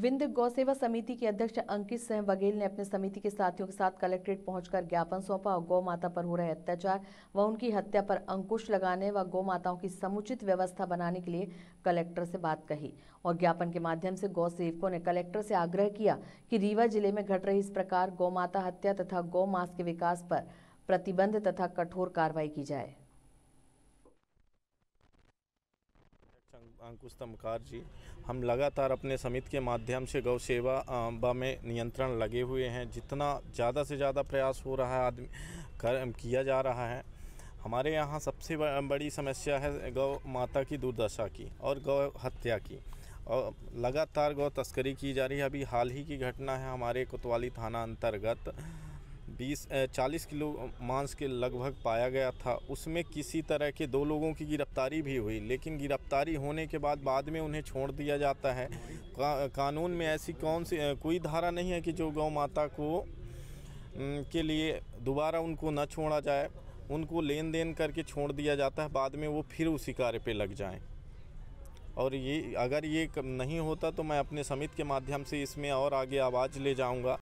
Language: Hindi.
विंध्य गौसेवा समिति के अध्यक्ष अंकित सिंह बघेल ने अपने समिति के साथियों के साथ कलेक्ट्रेट पहुंचकर ज्ञापन सौंपा और गौ माता पर हो रहे अत्याचार व उनकी हत्या पर अंकुश लगाने व गौ माताओं की समुचित व्यवस्था बनाने के लिए कलेक्टर से बात कही और ज्ञापन के माध्यम से गौ सेवकों ने कलेक्टर से आग्रह किया कि रीवा जिले में घट रही इस प्रकार गौ माता हत्या तथा गौ मास के विकास पर प्रतिबंध तथा कठोर कार्रवाई की जाए अंकुश तमकार जी हम लगातार अपने समिति के माध्यम से गौ सेवा में नियंत्रण लगे हुए हैं जितना ज़्यादा से ज़्यादा प्रयास हो रहा है आदमी कर किया जा रहा है हमारे यहाँ सबसे बड़ी समस्या है गौ माता की दुर्दशा की और गौ हत्या की और लगातार गौ तस्करी की जा रही है अभी हाल ही की घटना है हमारे कोतवाली थाना अंतर्गत बीस चालीस किलो मांस के लगभग पाया गया था उसमें किसी तरह के दो लोगों की गिरफ्तारी भी हुई लेकिन गिरफ्तारी होने के बाद बाद में उन्हें छोड़ दिया जाता है का, कानून में ऐसी कौन सी कोई धारा नहीं है कि जो गौ माता को के लिए दोबारा उनको न छोड़ा जाए उनको लेन देन करके छोड़ दिया जाता है बाद में वो फिर उसी कार्य पर लग जाएँ और ये अगर ये नहीं होता तो मैं अपने समिति के माध्यम से इसमें और आगे आवाज़ ले जाऊँगा